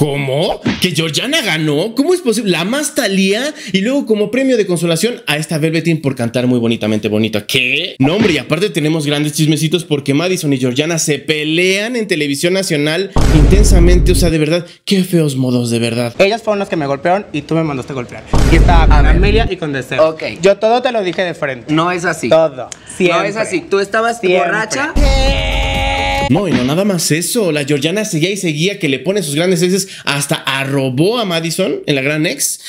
¿Cómo? ¿Que Georgiana ganó? ¿Cómo es posible? La más talía y luego como premio de consolación a esta Velveteen por cantar muy bonitamente bonita. ¿Qué? No, hombre, y aparte tenemos grandes chismecitos porque Madison y Georgiana se pelean en televisión nacional intensamente. O sea, de verdad, qué feos modos, de verdad. Ellas fueron las que me golpearon y tú me mandaste a golpear. Y estaba con Amelia y con Deseo. Ok. Yo todo te lo dije de frente. No es así. Todo. No es así. Tú estabas borracha. No, y no nada más eso. La Georgiana seguía y seguía que le pone sus grandes heces, hasta arrobó a Madison en la gran ex.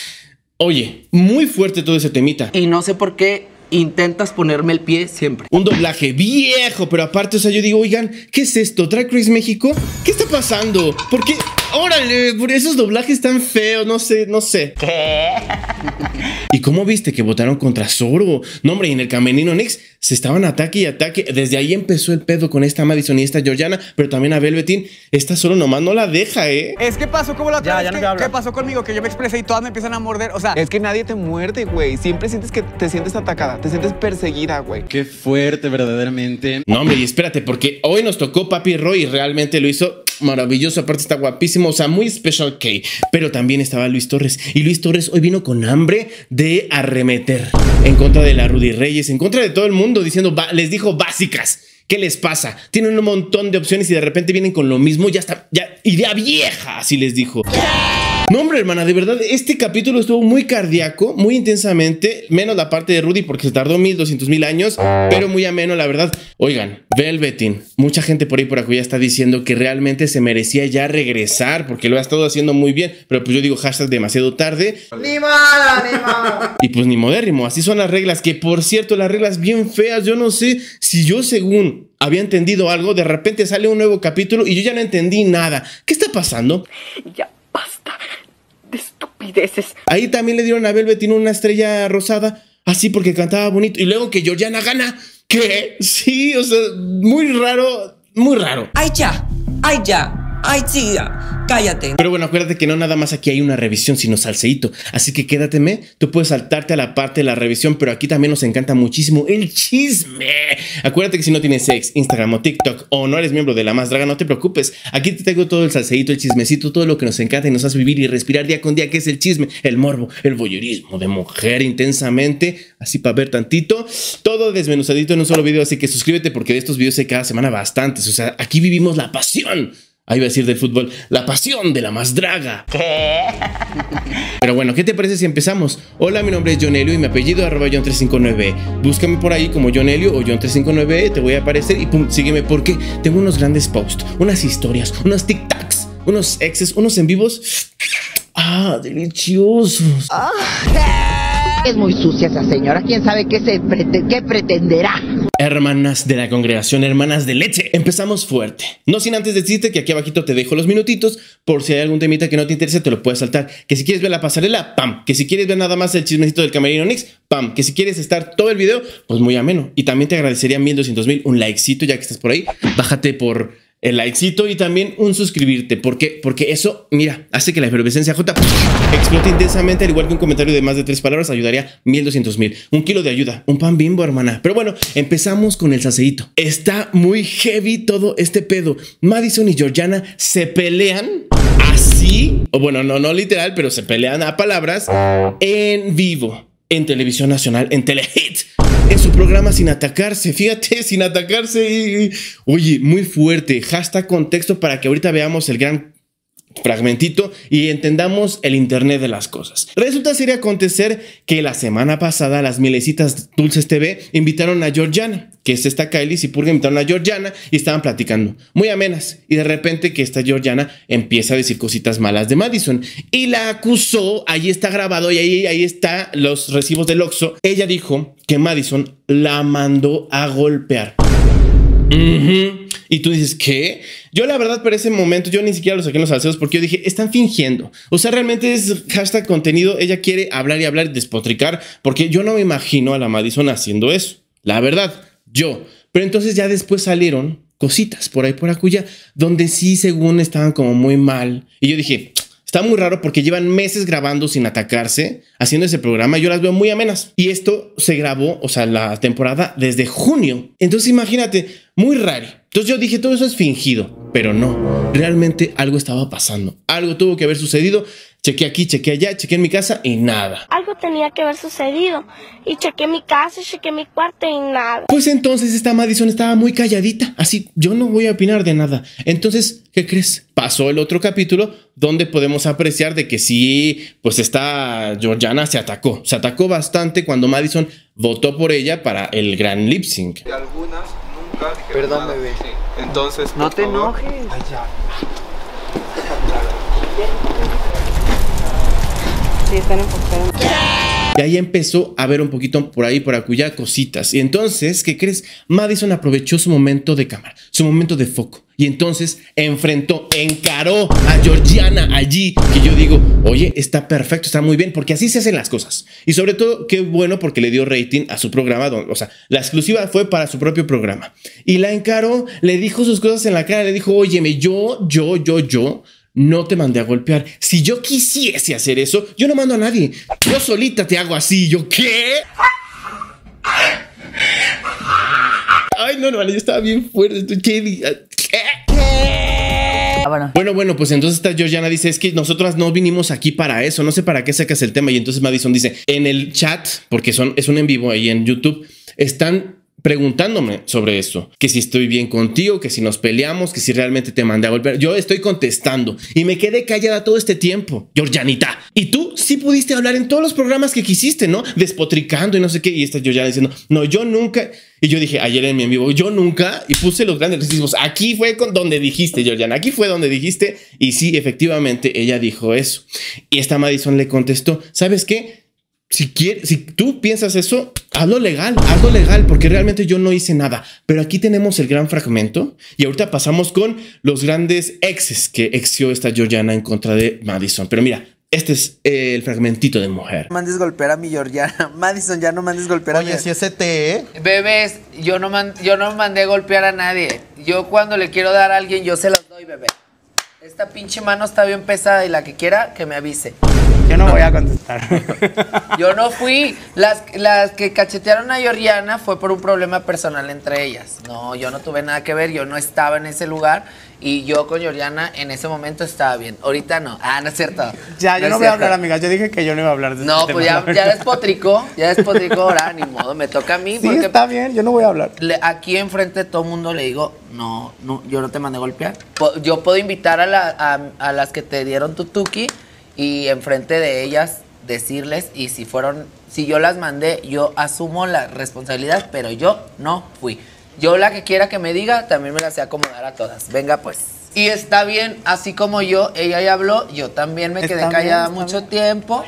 Oye, muy fuerte todo ese temita. Y no sé por qué intentas ponerme el pie siempre. Un doblaje viejo, pero aparte, o sea, yo digo, oigan, ¿qué es esto? ¿Track Race México? pasando? porque qué? Órale, esos doblajes tan feos, no sé, no sé. ¿Y cómo viste que votaron contra Sorbo? No, hombre, y en el Camenino Nix se estaban ataque y ataque. Desde ahí empezó el pedo con esta Madison y esta Georgiana, pero también a Velveteen. Esta solo nomás no la deja, ¿eh? Es que pasó como la otra pasó conmigo, que yo me expresé y todas me empiezan a morder. O sea, es que nadie te muerde, güey. Siempre sientes que te sientes atacada, te sientes perseguida, güey. Qué fuerte, verdaderamente. No, hombre, y espérate, porque hoy nos tocó Papi Roy y realmente lo hizo maravilloso, aparte está guapísimo, o sea, muy Special K. Pero también estaba Luis Torres. Y Luis Torres hoy vino con hambre de arremeter en contra de la Rudy Reyes, en contra de todo el mundo, diciendo, les dijo básicas. ¿Qué les pasa? Tienen un montón de opciones y de repente vienen con lo mismo, ya está, ya, idea vieja, así les dijo. No, hombre, hermana, de verdad, este capítulo estuvo muy cardíaco, muy intensamente, menos la parte de Rudy porque se tardó mil, doscientos mil años, pero muy ameno, la verdad. Oigan, Velvetin, mucha gente por ahí por acá ya está diciendo que realmente se merecía ya regresar porque lo ha estado haciendo muy bien, pero pues yo digo hashtag demasiado tarde. Ni mala, ni mala. Y pues ni modérrimo, así son las reglas, que por cierto, las reglas bien feas, yo no sé si yo según había entendido algo, de repente sale un nuevo capítulo y yo ya no entendí nada. ¿Qué está pasando? Ya basta. Ahí también le dieron a Velvet una estrella rosada, así ah, porque cantaba bonito. Y luego que Georgiana gana. Que Sí, o sea, muy raro, muy raro. ¡Ay, ya! ¡Ay, ya! ¡Ay, chida! Cállate. Pero bueno, acuérdate que no nada más aquí hay una revisión, sino salseíto. Así que quédateme. Tú puedes saltarte a la parte de la revisión, pero aquí también nos encanta muchísimo el chisme. Acuérdate que si no tienes sex, Instagram o TikTok o no eres miembro de La Más Draga, no te preocupes. Aquí te tengo todo el salseíto, el chismecito, todo lo que nos encanta y nos hace vivir y respirar día con día, que es el chisme, el morbo, el voyeurismo de mujer intensamente. Así para ver tantito. Todo desmenuzadito en un solo video. Así que suscríbete porque de estos videos hay cada semana bastantes. O sea, aquí vivimos la pasión Ahí va a decir del fútbol, la pasión de la más draga. Pero bueno, ¿qué te parece si empezamos? Hola, mi nombre es John y mi apellido es arroba John359. Búscame por ahí como John Elio o John359, te voy a aparecer y pum, sígueme porque tengo unos grandes posts, unas historias, unos tic-tacs, unos exes, unos en vivos. ¡Ah, deliciosos! Ah, es muy sucia esa señora, quién sabe qué, qué pretenderá. Hermanas de la congregación, hermanas de leche, empezamos fuerte. No sin antes decirte que aquí abajito te dejo los minutitos por si hay algún temita que no te interese te lo puedes saltar. Que si quieres ver la pasarela, pam. Que si quieres ver nada más el chismecito del camerino Nix, pam. Que si quieres estar todo el video, pues muy ameno. Y también te agradecería 1200 mil un likecito ya que estás por ahí. Bájate por el likecito y también un suscribirte. ¿Por qué? Porque eso, mira, hace que la efervescencia J explote intensamente, al igual que un comentario de más de tres palabras ayudaría doscientos mil. Un kilo de ayuda, un pan bimbo, hermana. Pero bueno, empezamos con el saseíto. Está muy heavy todo este pedo. Madison y Georgiana se pelean así, o bueno, no, no literal, pero se pelean a palabras en vivo en Televisión Nacional, en Telehit, en su programa Sin Atacarse, fíjate, Sin Atacarse, oye, muy fuerte, hashtag contexto para que ahorita veamos el gran fragmentito y entendamos el Internet de las cosas. Resulta ser acontecer que la semana pasada las milecitas Dulces TV invitaron a Georgiana, que es esta Kylie y Purga invitaron a Georgiana y estaban platicando, muy amenas, y de repente que esta Georgiana empieza a decir cositas malas de Madison y la acusó, ahí está grabado y ahí, ahí está los recibos del Oxxo, ella dijo que Madison la mandó a golpear. Y tú dices, ¿qué? Yo la verdad para ese momento yo ni siquiera lo saqué en los alceos porque yo dije, están fingiendo. O sea, realmente es hashtag contenido, ella quiere hablar y hablar y despotricar porque yo no me imagino a la Madison haciendo eso. La verdad, yo. Pero entonces ya después salieron cositas por ahí por acuya donde sí según estaban como muy mal. Y yo dije, Está muy raro porque llevan meses grabando sin atacarse, haciendo ese programa. Yo las veo muy amenas. Y esto se grabó, o sea, la temporada desde junio. Entonces imagínate, muy raro. Entonces yo dije, todo eso es fingido, pero no, realmente algo estaba pasando, algo tuvo que haber sucedido, chequé aquí, chequé allá, chequé en mi casa y nada. Algo tenía que haber sucedido y chequé mi casa, chequé mi cuarto y nada. Pues entonces esta Madison estaba muy calladita, así yo no voy a opinar de nada. Entonces, ¿qué crees? Pasó el otro capítulo donde podemos apreciar de que sí, pues esta Georgiana se atacó, se atacó bastante cuando Madison votó por ella para el gran lip sync. Algunas Perdón, bebé. Entonces, no te enojes. Ay, Sí, están enfocados. Y ahí empezó a ver un poquito por ahí, por acullá, cositas. Y entonces, ¿qué crees? Madison aprovechó su momento de cámara, su momento de foco. Y entonces enfrentó, encaró a Georgiana allí, que yo digo, oye, está perfecto, está muy bien, porque así se hacen las cosas. Y sobre todo, qué bueno porque le dio rating a su programa, o sea, la exclusiva fue para su propio programa. Y la encaró, le dijo sus cosas en la cara, le dijo, óyeme, yo, yo, yo, yo no te mandé a golpear. Si yo quisiese hacer eso, yo no mando a nadie. Yo solita te hago así. ¿Yo qué? Ay, no, no, yo estaba bien fuerte. Ah, ah, bueno. bueno. pues entonces está Georgiana dice, es que nosotras no vinimos aquí para eso, no sé para qué sacas el tema. Y entonces Madison dice, en el chat, porque son, es un en vivo ahí en YouTube, están preguntándome sobre eso, que si estoy bien contigo, que si nos peleamos, que si realmente te mandé a volver. Yo estoy contestando y me quedé callada todo este tiempo, Georgianita. Y tú sí pudiste hablar en todos los programas que quisiste, ¿no? Despotricando y no sé qué. Y esta Georgiana diciendo, no, yo nunca. Y yo dije ayer en mi en vivo, yo nunca, y puse los grandes recibos Aquí fue con donde dijiste, Georgiana, aquí fue donde dijiste. Y sí, efectivamente, ella dijo eso. Y esta Madison le contestó, ¿sabes qué? si, si tú piensas eso, hazlo legal, hazlo legal, porque realmente yo no hice nada. Pero aquí tenemos el gran fragmento y ahorita pasamos con los grandes exes que exció esta Georgiana en contra de Madison. Pero mira, este es el fragmentito de mujer. No Mandes golpear a mi Georgiana. Madison, ya no mandes golpear a mi. Oye, si ese te. ¿eh? Bebés, yo no, man, yo no mandé golpear a nadie. Yo cuando le quiero dar a alguien, yo se las doy, bebé. Esta pinche mano está bien pesada y la que quiera, que me avise. Yo no voy a contestar. Yo no fui. Las, las que cachetearon a Yoriana fue por un problema personal entre ellas. No, yo no tuve nada que ver, yo no estaba en ese lugar y yo con Yoriana en ese momento estaba bien. Ahorita no. Ah, no es cierto. Ya, yo no, voy a hablar, amiga. Yo dije que yo no iba a hablar de No, este pues ya, despotricó. Ya despotricó ahora, ni modo. Me toca a mí. Sí, está bien. Yo no voy a hablar. aquí enfrente de todo el mundo le digo, no, no, yo no te mandé golpear. yo puedo invitar a, la, a, las que te dieron tu tuki y enfrente de ellas decirles y si fueron, si yo las mandé, yo asumo la responsabilidad, pero yo no fui. Yo la que quiera que me diga, también me la sé acomodar a todas. Venga pues. Y está bien, así como yo, ella ya habló, yo también me quedé callada mucho tiempo.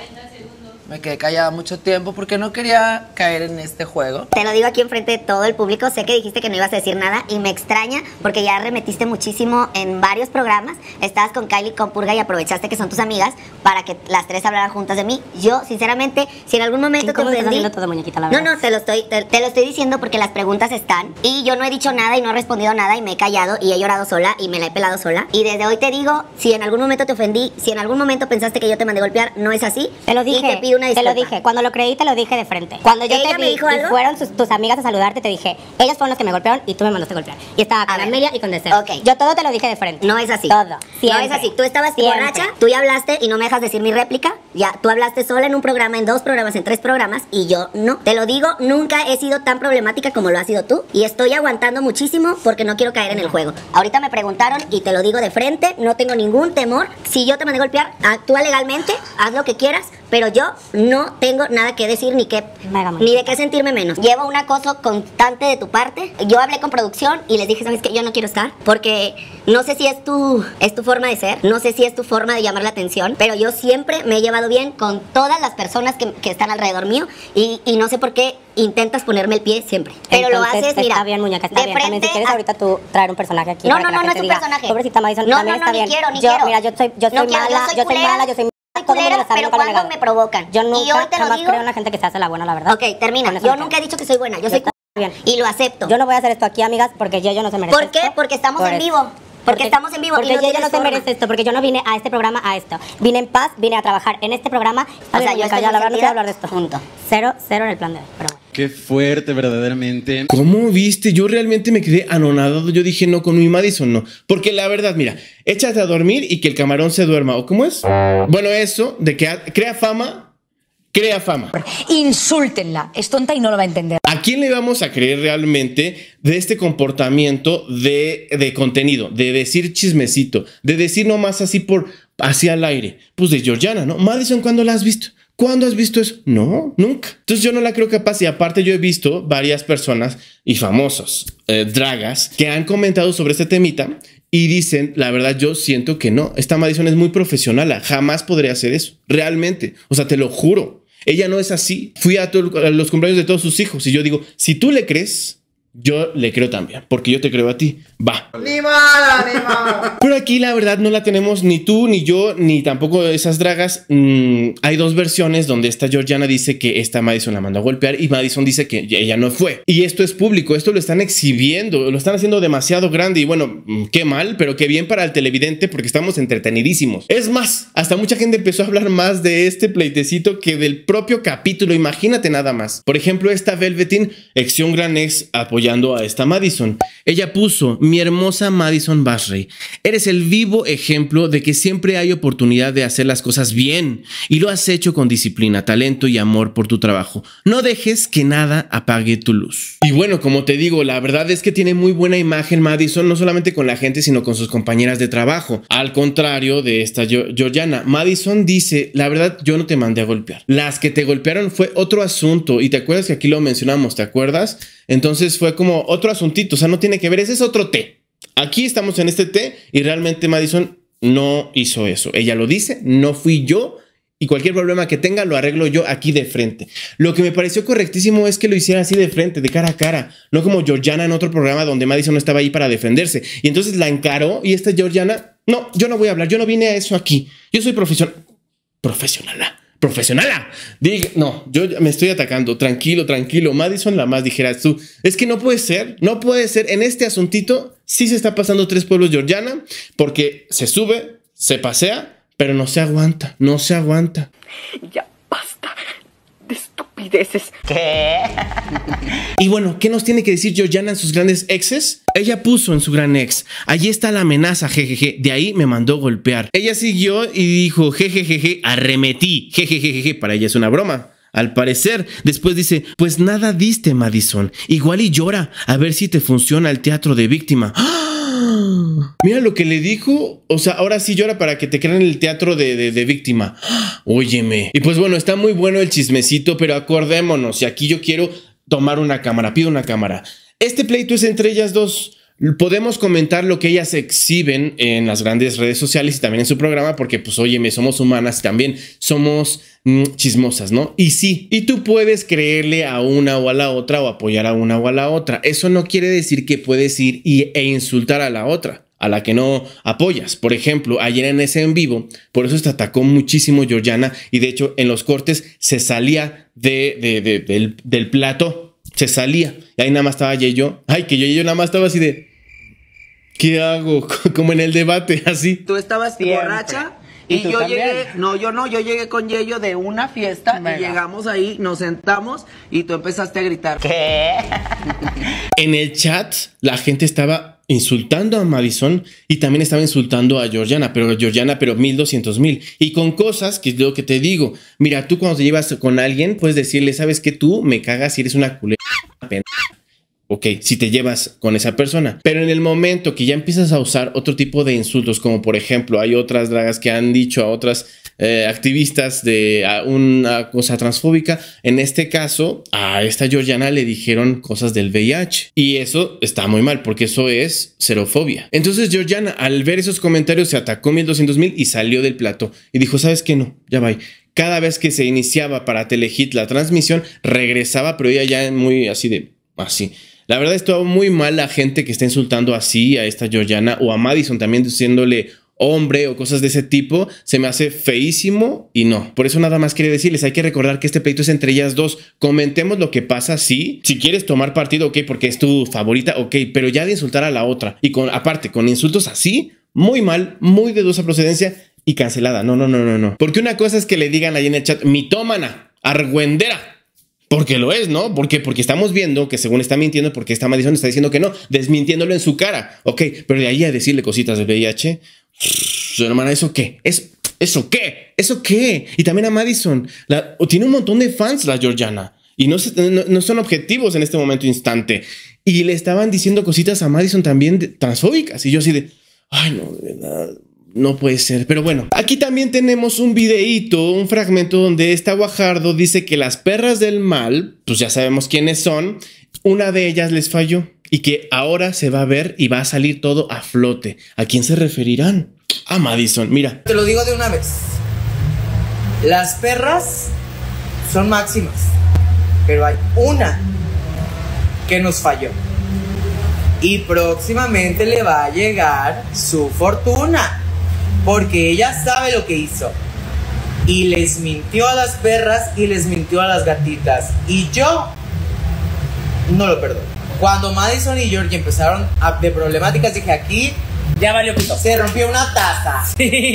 Me quedé callada mucho tiempo porque no quería caer en este juego. Te lo digo aquí enfrente de todo el público. Sé que dijiste que no ibas a decir nada y me extraña porque ya remetiste muchísimo en varios programas. Estabas con Kylie, con Purga y aprovechaste que son tus amigas para que las tres hablaran juntas de mí. Yo, sinceramente, si en algún momento te ofendí... No, no, te lo, estoy, te, lo estoy diciendo porque las preguntas están y yo no he dicho nada y no he respondido nada y me he callado y he llorado sola y me la he pelado sola. Y desde hoy te digo, si en algún momento te ofendí, si en algún momento pensaste que yo te mandé golpear, no es así. Te lo dije. una te lo dije, cuando lo creí te lo dije de frente. Cuando yo te vi y fueron tus amigas a saludarte, te dije, ellas fueron los que me golpearon y tú me mandaste a golpear. Y estaba con Amelia y con Deseo. Ok. Yo todo te lo dije de frente. No es así. Todo. No es así. Tú estabas tú ya hablaste y no me dejas decir mi réplica. Ya, tú hablaste sola en un programa, en dos programas, en tres programas y yo no. Te lo digo, nunca he sido tan problemática como lo has sido tú y estoy aguantando muchísimo porque no quiero caer en el juego. Ahorita me preguntaron y te lo digo de frente, no tengo ningún temor. Si yo te mandé a golpear, actúa legalmente, haz lo que quieras, pero yo no tengo nada que decir ni que ni de qué sentirme menos. Llevo un acoso constante de tu parte. Yo hablé con producción y les dije, "Sabes qué? yo no quiero estar porque no sé si es tu es tu forma de ser, no sé si es tu forma de llamar la atención, pero yo siempre me he llevado bien con todas las personas que, que están alrededor mío y, y, no sé por qué intentas ponerme el pie siempre. Pero lo haces, mira, está bien, muñeca, está bien. También si quieres ahorita tú traer un personaje aquí. No, no, no, no es un personaje. Pobrecita Madison, no, no, no, está bien. ni quiero, ni quiero. Mira, yo soy, yo soy mala, yo soy, mala, yo soy soy pero cuando me provocan. Yo nunca, creo en la gente que se hace la buena, la verdad. Ok, termina. Yo nunca he dicho que soy buena, yo, soy Bien. Y lo acepto. Yo no voy a hacer esto aquí, amigas, porque yo, yo no se merece ¿Por qué? Porque estamos en vivo. Porque, estamos en vivo. Porque y yo, no se merece esto, porque yo no vine a este programa a esto. Vine en paz, vine a trabajar en este programa. O sea, yo estoy la verdad no quiero hablar de esto. Cero, cero en el plan de Qué fuerte, verdaderamente. ¿Cómo viste? Yo realmente me quedé anonadado. Yo dije, no, con mi Madison no. Porque la verdad, mira, échate a dormir y que el camarón se duerma. ¿O cómo es? Bueno, eso, de que crea fama, crea fama. Insúltenla. Es tonta y no lo va a entender. ¿A quién le vamos a creer realmente de este comportamiento de, de contenido? De decir chismecito, de decir nomás así por, hacia el aire. Pues de Georgiana, ¿no? Madison, ¿cuándo la has visto? ¿Cuándo has visto eso? No, nunca. Entonces yo no la creo capaz y aparte yo he visto varias personas y famosos, eh, dragas, que han comentado sobre este temita y dicen, la verdad yo siento que no, esta Madison es muy profesional, jamás podría hacer eso, realmente, o sea, te lo juro, ella no es así. Fui a los cumpleaños de todos sus hijos y yo digo, si tú le crees, yo le creo también, porque yo te creo a ti. Va. Ni mala, ni mala. Pero aquí la verdad no la tenemos ni tú, ni yo, ni tampoco esas dragas. Mm, hay dos versiones donde esta Georgiana dice que esta Madison la mandó a golpear y Madison dice que ella no fue. Y esto es público, esto lo están exhibiendo, lo están haciendo demasiado grande y bueno, mm, qué mal, pero qué bien para el televidente porque estamos entretenidísimos. Es más, hasta mucha gente empezó a hablar más de este pleitecito que del propio capítulo, imagínate nada más. Por ejemplo, esta Velvetin, Acción Gran Ex apoyando a esta Madison. Ella puso, mi hermosa Madison Basrey, eres el vivo ejemplo de que siempre hay oportunidad de hacer las cosas bien y lo has hecho con disciplina, talento y amor por tu trabajo. No dejes que nada apague tu luz. Y bueno, como te digo, la verdad es que tiene muy buena imagen Madison, no solamente con la gente, sino con sus compañeras de trabajo. Al contrario de esta Georgiana, Madison dice, la verdad yo no te mandé a golpear. Las que te golpearon fue otro asunto y te acuerdas que aquí lo mencionamos, ¿te acuerdas? Entonces fue como otro asuntito, o sea, no tiene que ver, ese es otro té. Aquí estamos en este té y realmente Madison no hizo eso. Ella lo dice, no fui yo y cualquier problema que tenga lo arreglo yo aquí de frente. Lo que me pareció correctísimo es que lo hiciera así de frente, de cara a cara, no como Georgiana en otro programa donde Madison no estaba ahí para defenderse. Y entonces la encaró y esta Georgiana, no, yo no voy a hablar, yo no vine a eso aquí, yo soy profesional. Profesional profesionala. Ah. Diga, no, yo me estoy atacando, tranquilo, tranquilo. Madison la más dijeras tú, es que no puede ser, no puede ser. En este asuntito sí se está pasando tres pueblos Georgiana porque se sube, se pasea, pero no se aguanta, no se aguanta. Ya y bueno, ¿qué nos tiene que decir Georgiana en sus grandes exes? Ella puso en su gran ex, allí está la amenaza, jejeje, de ahí me mandó golpear. Ella siguió y dijo, jejejeje, arremetí, jejejeje, para ella es una broma. Al parecer, después dice, pues nada diste, Madison. Igual y llora, a ver si te funciona el teatro de víctima. ¡Ah! Mira lo que le dijo. O sea, ahora sí llora para que te crean el teatro de, de víctima. Óyeme. Y pues bueno, está muy bueno el chismecito, pero acordémonos. Y aquí yo quiero tomar una cámara. Pido una cámara. Este pleito es entre ellas dos podemos comentar lo que ellas exhiben en las grandes redes sociales y también en su programa, porque pues óyeme, somos humanas también somos mm, chismosas, ¿no? Y sí, y tú puedes creerle a una o a la otra o apoyar a una o a la otra. Eso no quiere decir que puedes ir e insultar a la otra a la que no apoyas. Por ejemplo, ayer en ese en vivo, por eso se atacó muchísimo Georgiana y de hecho en los cortes se salía de, del, plato, se salía. Y ahí nada más estaba yo, ay, que yo, yo nada más estaba así de... ¿Qué hago? Como en el debate, así. Tú estabas borracha y, yo llegué, no, yo no, yo llegué con Yello de una fiesta y llegamos ahí, nos sentamos y tú empezaste a gritar. ¿Qué? en el chat la gente estaba insultando a Madison y también estaba insultando a Georgiana, pero Georgiana, pero doscientos mil. Y con cosas que es lo que te digo. Mira, tú cuando te llevas con alguien, puedes decirle, sabes que tú me cagas y eres una culera. Ok, si te llevas con esa persona. Pero en el momento que ya empiezas a usar otro tipo de insultos, como por ejemplo, hay otras dragas que han dicho a otras eh, activistas de una cosa transfóbica, en este caso a esta Georgiana le dijeron cosas del VIH. Y eso está muy mal, porque eso es xerofobia. Entonces Georgiana, al ver esos comentarios, se atacó 1200 mil y salió del plato. Y dijo, ¿sabes qué? No, ya va cada vez que se iniciaba para Telehit la transmisión, regresaba, pero ella ya es muy así de así. La verdad es todo muy mal la gente que está insultando así a esta Georgiana o a Madison también diciéndole hombre o cosas de ese tipo, se me hace feísimo y no. Por eso nada más quería decirles, hay que recordar que este pleito es entre ellas dos. Comentemos lo que pasa, sí. Si quieres tomar partido, ok, porque es tu favorita, ok, pero ya de insultar a la otra. Y con, aparte, con insultos así, muy mal, muy de dudosa procedencia y cancelada. No, no, no, no, no. Porque una cosa es que le digan ahí en el chat, mitómana, argüendera. Porque lo es, ¿no? porque Porque estamos viendo que según está mintiendo, porque está Madison está diciendo que no, desmintiéndolo en su cara. Ok, pero de ahí a decirle cositas de VIH, su hermana, ¿eso qué? ¿Es, ¿Eso qué? ¿Eso qué? Y también a Madison. La, tiene un montón de fans la Georgiana. Y no, no, son objetivos en este momento instante. Y le estaban diciendo cositas a Madison también transfóbicas. Y yo así de, ay, no, de verdad no puede ser, pero bueno. Aquí también tenemos un videíto, un fragmento donde esta Guajardo dice que las perras del mal, pues ya sabemos quiénes son, una de ellas les falló y que ahora se va a ver y va a salir todo a flote. ¿A quién se referirán? A Madison, mira. Te lo digo de una vez. Las perras son máximas, pero hay una que nos falló. Y próximamente le va a llegar su fortuna porque ella sabe lo que hizo. Y les mintió a las perras y les mintió a las gatitas. Y yo no lo perdono. Cuando Madison y Georgie empezaron a, de problemáticas, dije aquí ya valió pito. Se rompió una taza.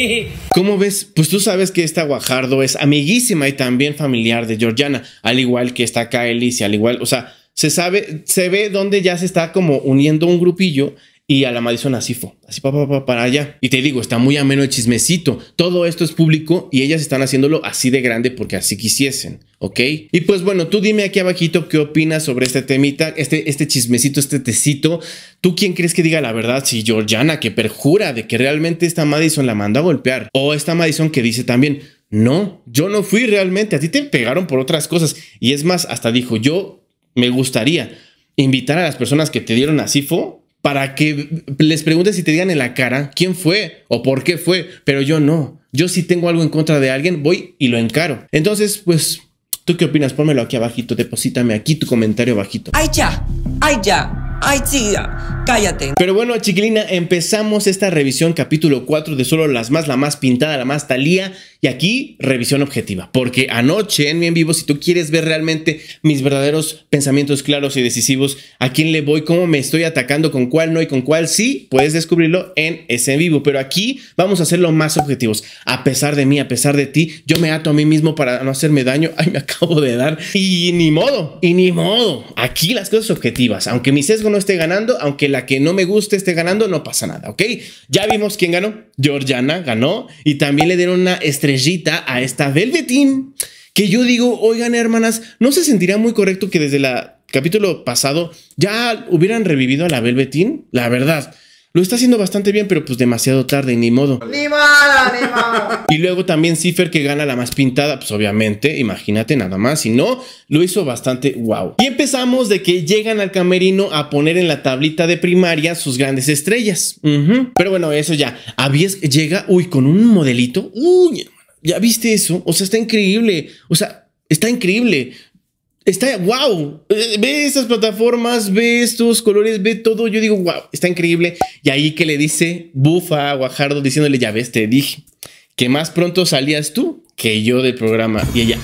¿Cómo ves? Pues tú sabes que esta Guajardo es amiguísima y también familiar de Georgiana, al igual que está acá Alicia, al igual, o sea, se sabe, se ve donde ya se está como uniendo un grupillo y a la Madison Asifo. Así pa, para allá. Y te digo, está muy ameno el chismecito. Todo esto es público y ellas están haciéndolo así de grande porque así quisiesen. ¿Ok? Y pues bueno, tú dime aquí abajito qué opinas sobre este temita, este, este chismecito, este tecito. ¿Tú quién crees que diga la verdad? Si Georgiana, que perjura de que realmente esta Madison la mandó a golpear. O esta Madison que dice también, no, yo no fui realmente, a ti te pegaron por otras cosas. Y es más, hasta dijo, yo me gustaría invitar a las personas que te dieron a Sifo para que les preguntes si te digan en la cara quién fue o por qué fue, pero yo no. Yo si tengo algo en contra de alguien, voy y lo encaro. Entonces, pues, ¿tú qué opinas? Pónmelo aquí abajito, deposítame aquí tu comentario abajito. ¡Ay ya! ¡Ay ya! Ay, sí, cállate. Pero bueno, chiquilina, empezamos esta revisión capítulo 4 de solo las más, la más pintada, la más talía. Y aquí, revisión objetiva, porque anoche en mi en vivo, si tú quieres ver realmente mis verdaderos pensamientos claros y decisivos, a quién le voy, cómo me estoy atacando, con cuál no y con cuál sí, puedes descubrirlo en ese en vivo. Pero aquí vamos a hacerlo más objetivos. A pesar de mí, a pesar de ti, yo me ato a mí mismo para no hacerme daño. Ay, me acabo de dar. Y ni modo, y ni modo. Aquí las cosas objetivas. Aunque mi sesgo no esté ganando, aunque la que no me guste esté ganando, no pasa nada, ¿ok? Ya vimos quién ganó. Georgiana ganó y también le dieron una este a esta Velvetín que yo digo, oigan hermanas, ¿no se sentirá muy correcto que desde el capítulo pasado ya hubieran revivido a la Velvetín, La verdad. Lo está haciendo bastante bien, pero pues demasiado tarde, ni modo. ¡Ni modo, ni modo! y luego también Cipher que gana la más pintada, pues obviamente, imagínate nada más, si no, lo hizo bastante wow. Y empezamos de que llegan al camerino a poner en la tablita de primaria sus grandes estrellas. Pero bueno, eso ya. Avies llega, uy, con un modelito, uy, ¿Ya viste eso? O sea, está increíble. O sea, está increíble. Está, wow, eh, ve estas plataformas, ve estos colores, ve todo. Yo digo, wow, está increíble. Y ahí que le dice bufa a Guajardo diciéndole, ya ves, te dije que más pronto salías tú que yo del programa. Y ella,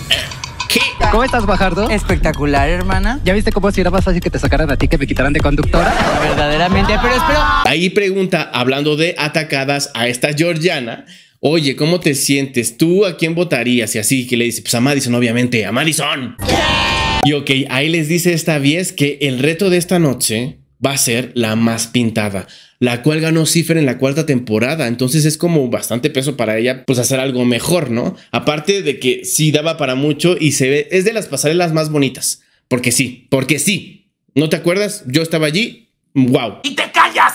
¿qué? ¿Cómo estás, Guajardo? Espectacular, hermana. ¿Ya viste cómo si era más fácil que te sacaran a ti que me quitaran de conductora? Verdaderamente, pero espero. Ahí pregunta, hablando de atacadas a esta Georgiana, oye, ¿cómo te sientes? ¿Tú a quién votarías? Y así, que le dice, pues a Madison, obviamente, a Madison. Y ok, ahí les dice esta vez que el reto de esta noche va a ser la más pintada, la cual ganó Cipher en la cuarta temporada, entonces es como bastante peso para ella pues hacer algo mejor, ¿no? Aparte de que sí daba para mucho y se ve, es de las pasarelas más bonitas, porque sí, porque sí, ¿no te acuerdas? Yo estaba allí, wow. Y te callas.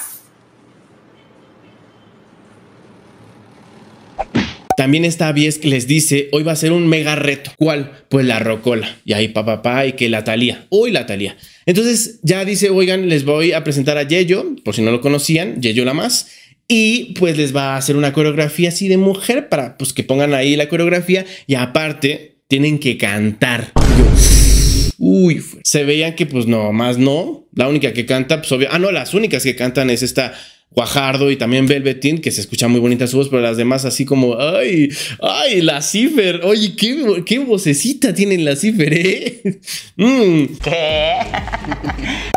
También esta que les dice, hoy va a ser un mega reto. ¿Cuál? Pues la Rocola. Y ahí papá, pa, pa, y que la Talía. Hoy la Talía. Entonces ya dice, oigan, les voy a presentar a Yeyo, por si no lo conocían, Yeyo la más. Y pues les va a hacer una coreografía así de mujer para pues que pongan ahí la coreografía. Y aparte, tienen que cantar. Uy, se veían que pues no, más no. La única que canta, pues obvio. Ah, no, las únicas que cantan es esta Guajardo y también Velvetín, que se escuchan muy bonitas su voz, pero las demás así como, ay, ay, la Cifer, oye, qué, vocecita tienen la Cifer, ¿eh? Mm.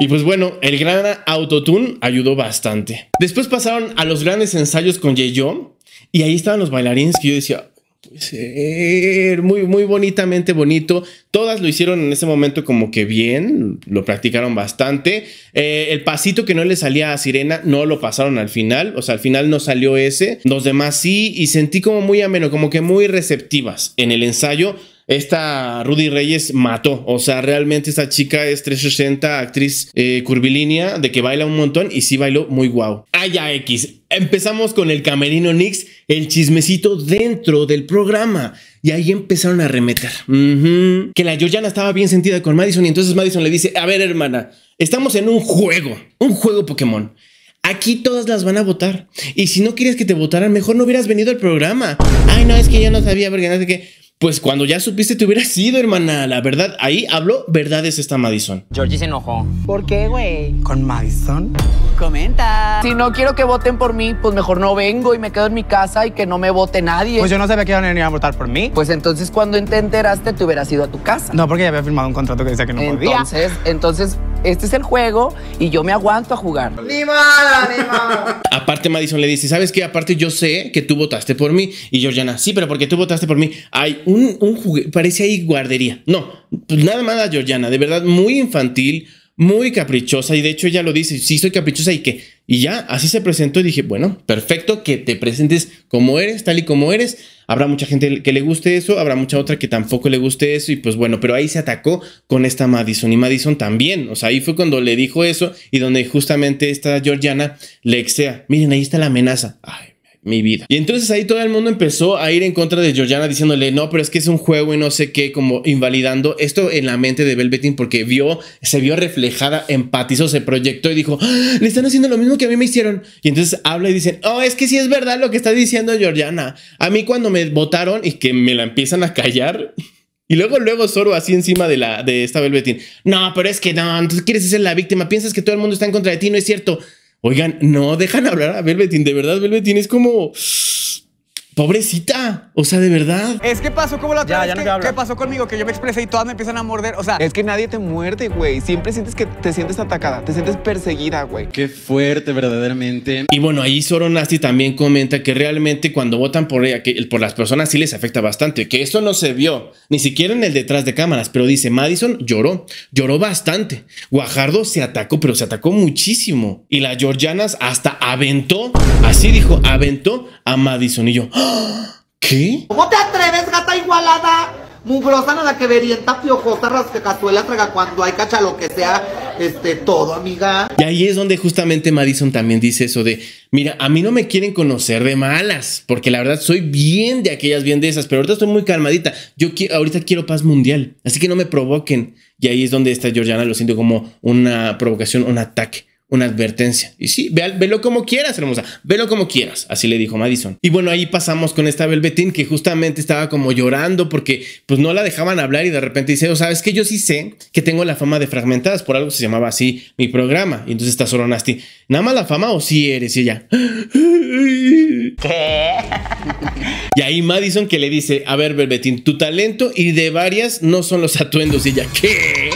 y pues bueno, el gran autotune ayudó bastante. Después pasaron a los grandes ensayos con Yeyo, y ahí estaban los bailarines que yo decía, muy, muy bonitamente bonito. Todas lo hicieron en ese momento como que bien, lo practicaron bastante. Eh, el pasito que no le salía a Sirena no lo pasaron al final, o sea, al final no salió ese. Los demás sí, y sentí como muy ameno, como que muy receptivas en el ensayo esta Rudy Reyes mató. O sea, realmente esta chica es 360, actriz eh, curvilínea, de que baila un montón y sí bailó muy guau. Ah, ya, X. Empezamos con el camerino Nix, el chismecito dentro del programa. Y ahí empezaron a remeter. Que la Georgiana estaba bien sentida con Madison y entonces Madison le dice, a ver hermana, estamos en un juego, un juego Pokémon. Aquí todas las van a votar. Y si no quieres que te votaran, mejor no hubieras venido al programa. Ay, no, es que yo no sabía porque no sé qué. Pues cuando ya supiste te hubiera sido hermana. La verdad, ahí habló verdades esta Madison. Georgie se enojó. ¿Por qué, güey? ¿Con Madison? Comenta. Si no quiero que voten por mí, pues mejor no vengo y me quedo en mi casa y que no me vote nadie. Pues yo no sabía que iban a venir a votar por mí. Pues entonces cuando te enteraste, te hubieras ido a tu casa. No, porque ya había firmado un contrato que decía que no podía. Entonces, entonces este es el juego y yo me aguanto a jugar. Ni mala, ni mala. Aparte, Madison le dice, ¿sabes qué? Aparte, yo sé que tú votaste por mí. Y Georgiana, sí, pero porque tú votaste por mí. Hay un, un juguete, parece ahí guardería. No, pues nada más, Georgiana, de verdad, muy infantil muy caprichosa y de hecho ella lo dice, sí soy caprichosa y que, y ya, así se presentó y dije, bueno, perfecto que te presentes como eres, tal y como eres, habrá mucha gente que le guste eso, habrá mucha otra que tampoco le guste eso y pues bueno, pero ahí se atacó con esta Madison y Madison también, o sea, ahí fue cuando le dijo eso y donde justamente esta Georgiana le exea, miren, ahí está la amenaza, ay, mi vida. Y entonces ahí todo el mundo empezó a ir en contra de Georgiana diciéndole, no, pero es que es un juego y no sé qué, como invalidando esto en la mente de Velvetin porque vio, se vio reflejada, empatizó, se proyectó y dijo, ah, le están haciendo lo mismo que a mí me hicieron. Y entonces habla y dicen, oh, es que sí es verdad lo que está diciendo Georgiana. A mí cuando me votaron y que me la empiezan a callar. Y luego, luego Zoro así encima de, la, de esta No, pero es que no, Entonces quieres ser la víctima, piensas que todo el mundo está en contra de ti, no es cierto. Oigan, no dejan hablar a Velvetín. De verdad, Velvetín es como. Pobrecita, o sea, de verdad. Es que pasó como la otra ya, pasó conmigo, que yo me expresé y todas me empiezan a morder. O sea, es que nadie te muerde, güey. Siempre sientes que te sientes atacada, te sientes perseguida, güey. Qué fuerte, verdaderamente. Y bueno, ahí Soronasti también comenta que realmente cuando votan por ella, que por las personas sí les afecta bastante, que esto no se vio, ni siquiera en el detrás de cámaras, pero dice, Madison lloró, lloró bastante. Guajardo se atacó, pero se atacó muchísimo. Y las Georgianas hasta aventó, así dijo, aventó a Madison y yo. ¡Ah! ¿Qué? ¿Cómo te atreves, gata igualada? Mugrosa, nada que verienta, rasca, cazuela traga cuando hay cacha, lo que sea, este, todo, amiga. Y ahí es donde justamente Madison también dice eso de, mira, a mí no me quieren conocer de malas, porque la verdad soy bien de aquellas, bien de esas, pero ahorita estoy muy calmadita. Yo ahorita quiero paz mundial, así que no me provoquen. Y ahí es donde está Georgiana lo siento como una provocación, un ataque una advertencia. Y sí, velo como quieras, hermosa, velo como quieras, así le dijo Madison. Y bueno, ahí pasamos con esta Velvetín que justamente estaba como llorando porque pues no la dejaban hablar y de repente dice, o oh, sabes que yo sí sé que tengo la fama de fragmentadas, por algo se llamaba así mi programa. Y entonces está solo Nasty, nada más la fama o sí eres y ella. Y ahí Madison que le dice, a ver Velvetín, tu talento y de varias no son los atuendos y ella, ¿qué?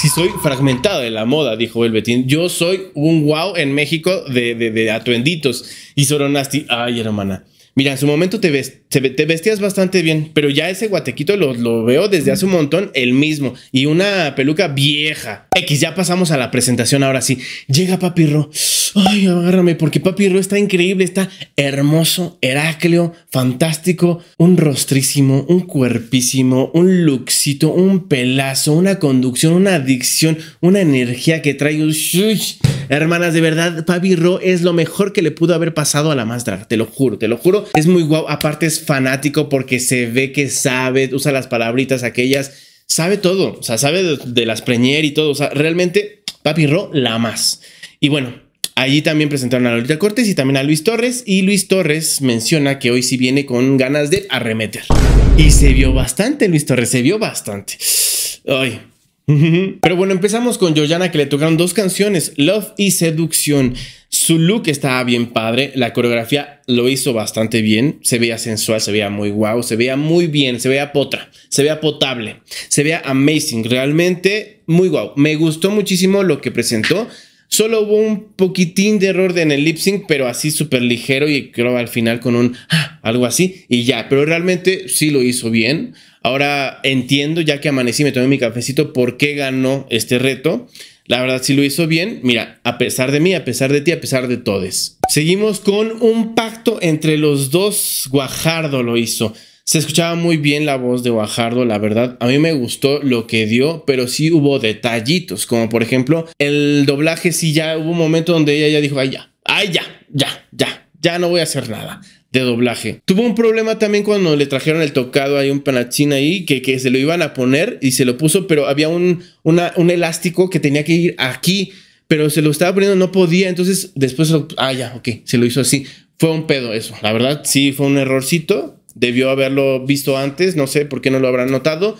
si soy fragmentado de la moda, dijo Betín. Yo soy un wow en México de, de, de atuenditos. Y Soronasti, ay hermana, mira, en su momento te, ves, te vestías bastante bien, pero ya ese guatequito lo, lo, veo desde hace un montón, el mismo. Y una peluca vieja. X, ya pasamos a la presentación ahora sí. Llega Ro Ay, agárrame, porque Ro está increíble, está hermoso, herácleo, fantástico, un rostrísimo, un cuerpísimo, un luxito, un pelazo, una conducción, una adicción, una energía que trae un... Shush. Hermanas, de verdad, Ro es lo mejor que le pudo haber pasado a la Mazda. te lo juro, te lo juro. Es muy guau, aparte es fanático porque se ve que sabe, usa las palabritas aquellas, sabe todo, o sea, sabe de, las Preñer y todo, o sea, realmente Papi Ro la más. Y bueno, Allí también presentaron a Lolita Cortés y también a Luis Torres. Y Luis Torres menciona que hoy sí viene con ganas de arremeter. Y se vio bastante, Luis Torres, se vio bastante. Ay, pero bueno, empezamos con Georgiana que le tocaron dos canciones, Love y Seducción. Su look estaba bien padre, la coreografía lo hizo bastante bien, se veía sensual, se veía muy guau, se veía muy bien, se veía potra, se veía potable, se veía amazing, realmente muy guau. Me gustó muchísimo lo que presentó. Solo hubo un poquitín de error en el lip sync, pero así súper ligero y creo al final con un ah", algo así y ya. Pero realmente sí lo hizo bien. Ahora entiendo, ya que amanecí y me tomé mi cafecito, por qué ganó este reto. La verdad, si lo hizo bien, mira, a pesar de mí, a pesar de ti, a pesar de todes. Seguimos con un pacto entre los dos. Guajardo lo hizo. Se escuchaba muy bien la voz de Guajardo, la verdad. A mí me gustó lo que dio, pero sí hubo detallitos, como por ejemplo el doblaje, sí ya hubo un momento donde ella ya dijo, ay ya, ay ya, ya, ya, ya no voy a hacer nada de doblaje. Tuvo un problema también cuando le trajeron el tocado, hay un panachín ahí que, que se lo iban a poner y se lo puso, pero había un, un elástico que tenía que ir aquí, pero se lo estaba poniendo, no podía, entonces después, ah, ya, ok, se lo hizo así. Fue un pedo eso, la verdad, sí, fue un errorcito, debió haberlo visto antes, no sé por qué no lo habrán notado,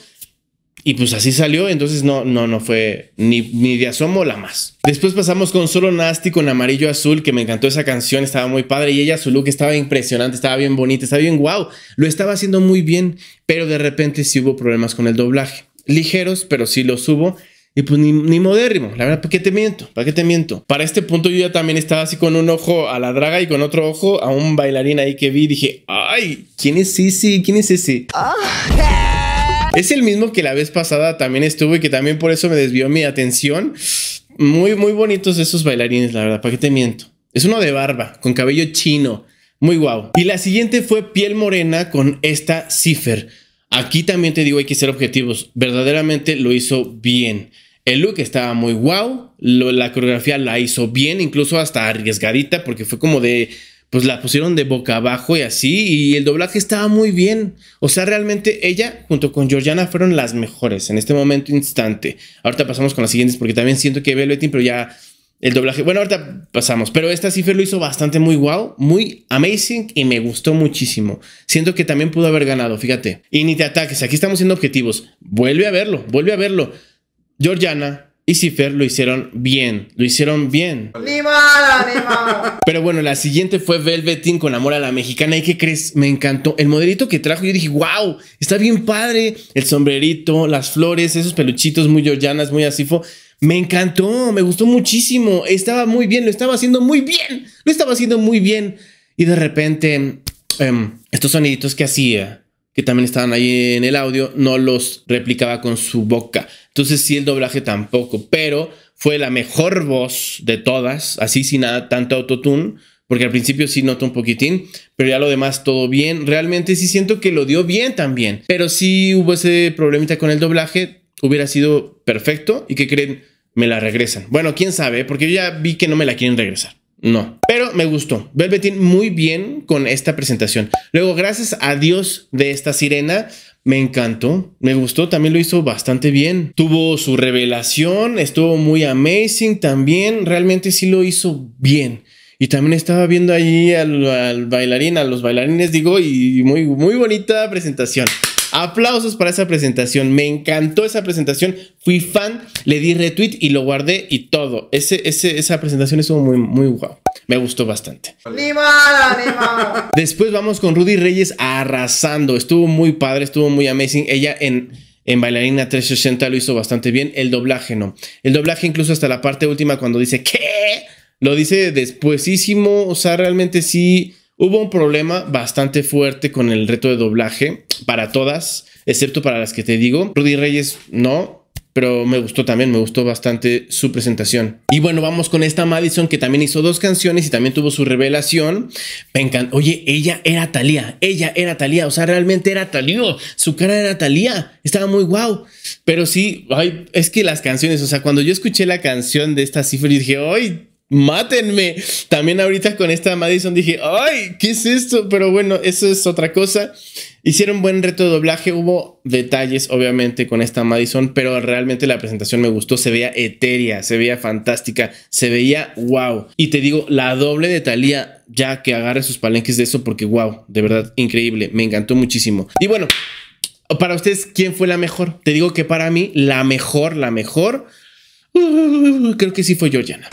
y pues así salió, entonces no, no, no fue ni, ni de asomo la más. Después pasamos con Solo Nasty con Amarillo Azul, que me encantó esa canción, estaba muy padre. Y ella, su look estaba impresionante, estaba bien bonita, estaba bien wow. Lo estaba haciendo muy bien, pero de repente sí hubo problemas con el doblaje. Ligeros, pero sí los hubo. Y pues ni, ni modérrimo, la verdad, ¿para qué te miento? ¿Para qué te miento? Para este punto yo ya también estaba así con un ojo a la draga y con otro ojo a un bailarín ahí que vi. Dije, ay, ¿quién es Sisi? ¿Quién es Sisi? Ah. Es el mismo que la vez pasada también estuvo y que también por eso me desvió mi atención. Muy, muy bonitos esos bailarines, la verdad, ¿para qué te miento? Es uno de barba, con cabello chino, muy guau. Y la siguiente fue piel morena con esta cifra. Aquí también te digo, hay que ser objetivos, verdaderamente lo hizo bien. El look estaba muy guau, la coreografía la hizo bien, incluso hasta arriesgadita, porque fue como de pues la pusieron de boca abajo y así, y el doblaje estaba muy bien. O sea, realmente ella junto con Georgiana fueron las mejores en este momento instante. Ahorita pasamos con las siguientes porque también siento que Velvetin pero ya el doblaje, bueno, ahorita pasamos, pero esta cifra lo hizo bastante muy guau. muy amazing y me gustó muchísimo. Siento que también pudo haber ganado, fíjate. Y ni te ataques, aquí estamos siendo objetivos. Vuelve a verlo, vuelve a verlo. Georgiana, y Cifer lo hicieron bien. Lo hicieron bien. Ni mala, ni Pero bueno, la siguiente fue Velvetín con Amor a la Mexicana. ¿Y qué crees? Me encantó. El modelito que trajo, yo dije, wow, está bien padre. El sombrerito, las flores, esos peluchitos muy georgianas, muy asifo. Me encantó, me gustó muchísimo. Estaba muy bien, lo estaba haciendo muy bien. Lo estaba haciendo muy bien. Y de repente, em, estos soniditos que hacía que también estaban ahí en el audio, no los replicaba con su boca. Entonces sí, el doblaje tampoco, pero fue la mejor voz de todas, así sin nada, tanto autotune, porque al principio sí noto un poquitín, pero ya lo demás todo bien. Realmente sí siento que lo dio bien también, pero sí hubo ese problemita con el doblaje, hubiera sido perfecto y que creen, me la regresan. Bueno, quién sabe, porque ya vi que no me la quieren regresar. No. Pero me gustó. Velvetín muy bien con esta presentación. Luego, gracias a Dios de esta sirena, me encantó. Me gustó. También lo hizo bastante bien. Tuvo su revelación. Estuvo muy amazing también. Realmente sí lo hizo bien. Y también estaba viendo allí al, bailarín, a los bailarines, digo, y muy, muy bonita presentación. Aplausos para esa presentación. Me encantó esa presentación. Fui fan, le di retweet y lo guardé y todo. esa presentación estuvo muy, muy guau. Me gustó bastante. Ni ni mala. Después vamos con Rudy Reyes arrasando. Estuvo muy padre, estuvo muy amazing. Ella en en Bailarina 360 lo hizo bastante bien. El doblaje no. El doblaje incluso hasta la parte última cuando dice ¿qué? Lo dice despuésísimo. O sea, realmente sí Hubo un problema bastante fuerte con el reto de doblaje para todas, excepto para las que te digo. Rudy Reyes no, pero me gustó también, me gustó bastante su presentación. Y bueno, vamos con esta Madison que también hizo dos canciones y también tuvo su revelación. Me encanta. Oye, ella era Talía, ella era Talía, o sea, realmente era Thalío, su cara era Talía, estaba muy guau. Pero sí, es que las canciones, o sea, cuando yo escuché la canción de esta cifra dije, ¡ay! mátenme. También ahorita con esta Madison dije, ay, ¿qué es esto? Pero bueno, eso es otra cosa. Hicieron buen reto de doblaje, hubo detalles obviamente con esta Madison, pero realmente la presentación me gustó, se veía etérea, se veía fantástica, se veía wow. Y te digo, la doble de ya que agarre sus palenques de eso, porque wow, de verdad, increíble, me encantó muchísimo. Y bueno, para ustedes, ¿quién fue la mejor? Te digo que para mí, la mejor, la mejor Creo que sí fue Georgiana.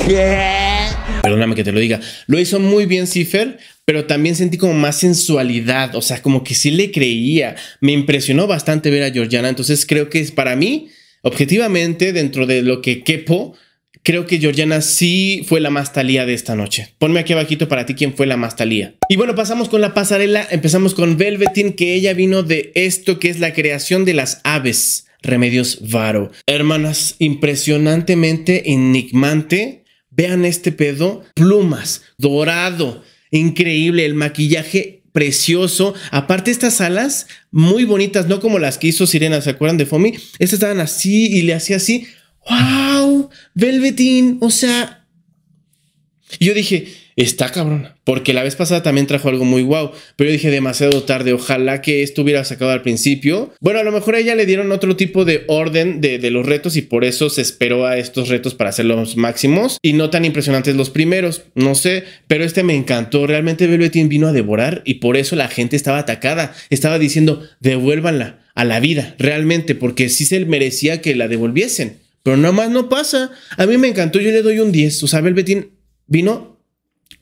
Perdóname que te lo diga. Lo hizo muy bien Cipher, pero también sentí como más sensualidad. O sea, como que sí le creía. Me impresionó bastante ver a Georgiana. Entonces creo que es para mí, objetivamente, dentro de lo que quepo, creo que Georgiana sí fue la más talía de esta noche. Ponme aquí abajito para ti quién fue la más talía. Y bueno, pasamos con la pasarela. Empezamos con Velvetin, que ella vino de esto que es la creación de las aves. Remedios Varo. Hermanas, impresionantemente enigmante. Vean este pedo. Plumas, dorado, increíble. El maquillaje precioso. Aparte, estas alas muy bonitas, no como las que hizo Sirena, ¿se acuerdan de Fomi? Estas estaban así y le hacía así. ¡Wow! Velvetín, o sea. yo dije, Está cabrón. Porque la vez pasada también trajo algo muy guau. Pero yo dije demasiado tarde. Ojalá que esto hubiera sacado al principio. Bueno, a lo mejor a ella le dieron otro tipo de orden de, los retos. Y por eso se esperó a estos retos para hacer los máximos. Y no tan impresionantes los primeros. No sé. Pero este me encantó. Realmente Belvetín vino a devorar. Y por eso la gente estaba atacada. Estaba diciendo, devuélvanla a la vida. Realmente. Porque sí se merecía que la devolviesen. Pero nada más no pasa. A mí me encantó. Yo le doy un 10. O sea, Velvetín vino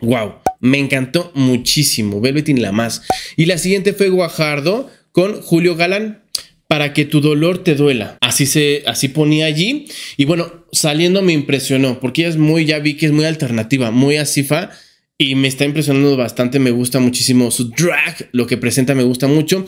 Wow, me encantó muchísimo. Velvet la más. Y la siguiente fue Guajardo con Julio Galán. Para que tu dolor te duela. Así se, así ponía allí. Y bueno, saliendo me impresionó. Porque es muy, ya vi que es muy alternativa, muy asifa. Y me está impresionando bastante. Me gusta muchísimo su drag. Lo que presenta me gusta mucho.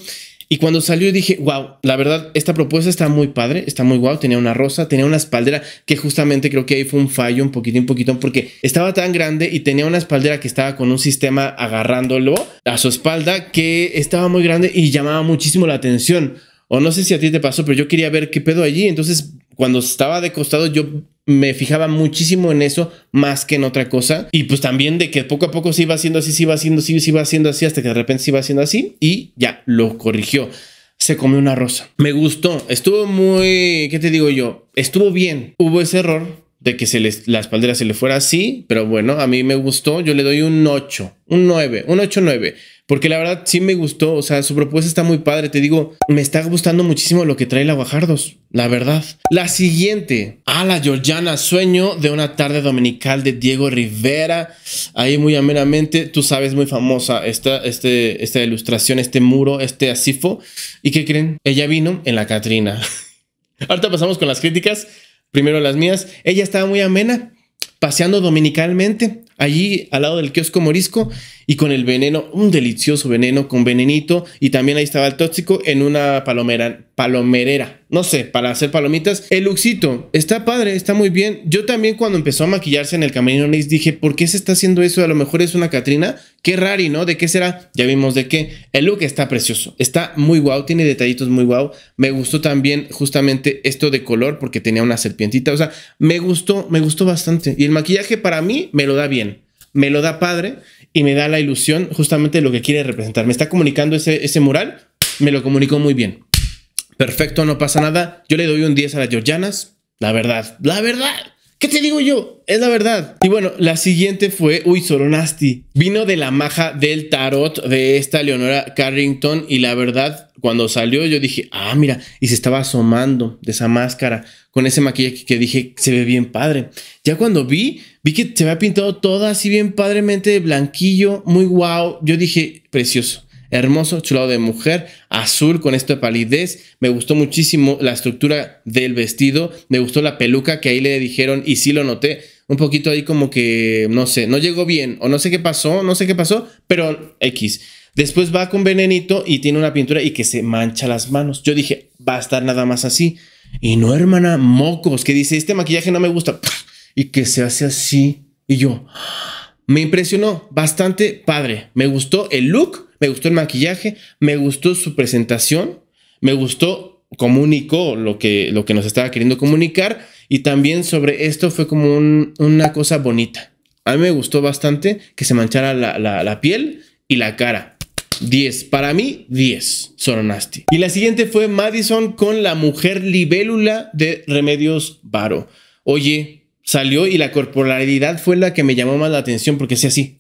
Y cuando salió dije, wow, la verdad, esta propuesta está muy padre, está muy guau, wow. tenía una rosa, tenía una espaldera, que justamente creo que ahí fue un fallo, un poquito, un poquito, porque estaba tan grande y tenía una espaldera que estaba con un sistema agarrándolo a su espalda, que estaba muy grande y llamaba muchísimo la atención. O no sé si a ti te pasó, pero yo quería ver qué pedo allí, entonces cuando estaba de costado yo me fijaba muchísimo en eso más que en otra cosa. Y pues también de que poco a poco se iba haciendo así, se iba haciendo así, se iba haciendo así, hasta que de repente se iba haciendo así y ya lo corrigió. Se comió una rosa. Me gustó. Estuvo muy, ¿qué te digo yo? Estuvo bien. Hubo ese error, de que se les, la espaldera se le fuera así, pero bueno, a mí me gustó, yo le doy un 8, un 9, un 8-9, porque la verdad sí me gustó, o sea, su propuesta está muy padre, te digo, me está gustando muchísimo lo que trae la Guajardos, la verdad. La siguiente, a la Georgiana, sueño de una tarde dominical de Diego Rivera, ahí muy amenamente, tú sabes, muy famosa esta, este, esta ilustración, este muro, este asifo, ¿y qué creen? Ella vino en la Catrina. Ahorita pasamos con las críticas, primero las mías. Ella estaba muy amena, paseando dominicalmente allí al lado del kiosco morisco y con el veneno, un delicioso veneno con venenito y también ahí estaba el tóxico en una palomera, palomerera, no sé, para hacer palomitas. El luxito está padre, está muy bien. Yo también cuando empezó a maquillarse en el camerino les dije, ¿por qué se está haciendo eso? A lo mejor es una Catrina. Qué rari, ¿no? ¿De qué será? Ya vimos de qué. El look está precioso, está muy guau, tiene detallitos muy guau. Me gustó también justamente esto de color porque tenía una serpientita, o sea, me gustó, me gustó bastante. Y el maquillaje para mí me lo da bien me lo da padre y me da la ilusión justamente de lo que quiere representar. Me está comunicando ese, ese mural, me lo comunicó muy bien. Perfecto, no pasa nada. Yo le doy un 10 a las Georgianas. La verdad, la verdad. ¿Qué te digo yo? Es la verdad. Y bueno, la siguiente fue, uy, Nasty. Vino de la maja del tarot de esta Leonora Carrington y la verdad, cuando salió yo dije, ah, mira, y se estaba asomando de esa máscara con ese maquillaje que dije, se ve bien padre. Ya cuando vi, vi que se había pintado toda así bien padremente de blanquillo, muy guau. Wow. Yo dije, precioso. Hermoso, chulado de mujer, azul con esto de palidez. Me gustó muchísimo la estructura del vestido, me gustó la peluca que ahí le dijeron y sí lo noté. Un poquito ahí como que, no sé, no llegó bien o no sé qué pasó, no sé qué pasó, pero X. Después va con venenito y tiene una pintura y que se mancha las manos. Yo dije, va a estar nada más así. Y no, hermana, mocos, que dice, este maquillaje no me gusta. Y que se hace así. Y yo, me impresionó bastante padre. Me gustó el look me gustó el maquillaje, me gustó su presentación, me gustó comunicó lo que, lo que nos estaba queriendo comunicar y también sobre esto fue como una cosa bonita. A mí me gustó bastante que se manchara la, piel y la cara. 10. Para mí, 10. Soronasti. Y la siguiente fue Madison con la mujer libélula de Remedios Varo. Oye, salió y la corporalidad fue la que me llamó más la atención porque es así.